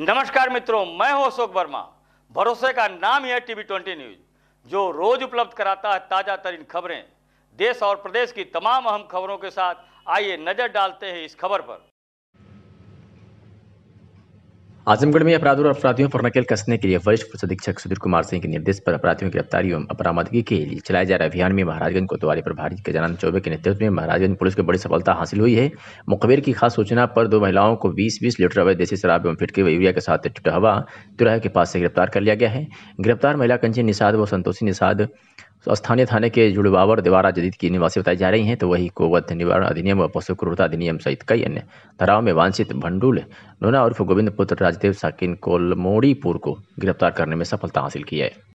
नमस्कार मित्रों मैं हूं अशोक वर्मा भरोसे का नाम है टीवी ट्वेंटी न्यूज जो रोज उपलब्ध कराता है ताजा तरीन खबरें देश और प्रदेश की तमाम अहम खबरों के साथ आइए नजर डालते हैं इस खबर पर आजमगढ़ में अपराधों और अपराधियों पर नकेल कसने के लिए वरिष्ठ पुलिस अधीक्षक सुधीर कुमार सिंह के निर्देश पर अपराधियों की गिरफ्तारी एवं अपरामदगी के लिए चलाए जा रहे अभियान में महाराजगंज कोतवाली प्रभारी गजानंद चौबे के नेतृत्व में महाराजगंज पुलिस को बड़ी सफलता हासिल हुई है मुखबिर की खास सूचना पर दो महिलाओं को बीस बीस लीटर अवैध देसी शराब एवं फिटके व यूरिया के साथ टुटहवा तुराह के पास से गिरफ्तार कर लिया गया है गिरफ्तार महिला कंचन निषाद व संतोषी निषाद तो स्थानीय थाने के जुड़वावर द्वारा जदीद की निवासी बताई जा रही हैं तो वही गोवध निवारण अधिनियम व पशु क्रूरता अधिनियम सहित कई अन्य धाराओं में वांछित भंडूल नोना उर्फ गोविंद पुत्र राजदेव साकिन कोलमोड़ीपुर को गिरफ्तार करने में सफलता हासिल की है